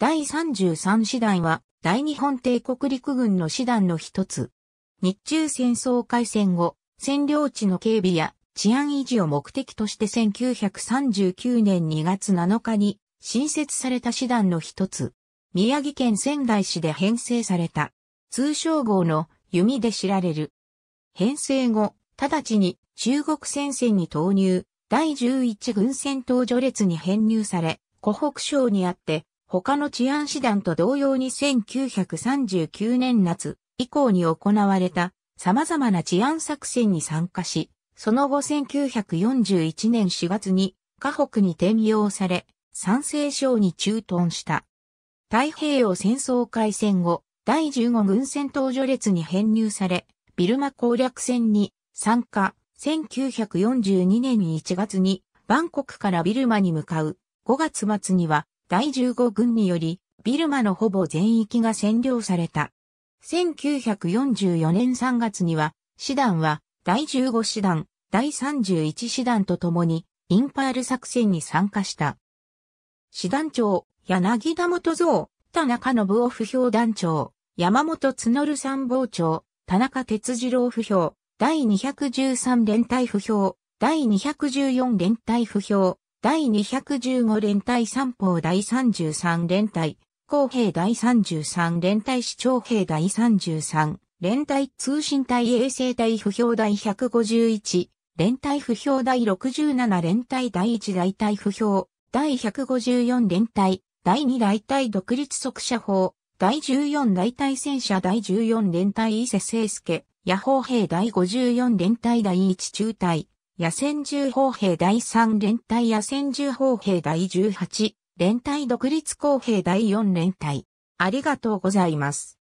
第33師団は大日本帝国陸軍の師団の一つ。日中戦争開戦後、占領地の警備や治安維持を目的として1939年2月7日に新設された師団の一つ。宮城県仙台市で編成された。通称号の弓で知られる。編成後、直ちに中国戦線に投入、第11軍戦闘序列に編入され、湖北省にあって他の治安師団と同様に1939年夏以降に行われた様々な治安作戦に参加し、その後1941年4月に河北に転用され、山西省に駐屯した。太平洋戦争開戦後、第15軍戦闘序列に編入され、ビルマ攻略戦に参加、1942年1月にバンコクからビルマに向かう、5月末には第15軍により、ビルマのほぼ全域が占領された。1944年3月には、師団は第15師団、第31師団と共に、インパール作戦に参加した。師団長、柳田元蔵、田中信夫不評団長、山本角参謀長、田中哲次郎不評、第213連隊不評、第214連隊不評、第215連隊三方第33連隊、公兵第33連隊市長兵第33、連隊通信隊衛星隊不評第151、連隊不評第67連隊第1大隊不評、第154連隊、第2大隊独立即射法、第14大隊戦車第14連隊伊勢聖介、野砲兵第54連隊第1中隊、野戦銃砲兵第3連隊野戦銃砲兵第18連隊独立工兵第4連隊。ありがとうございます。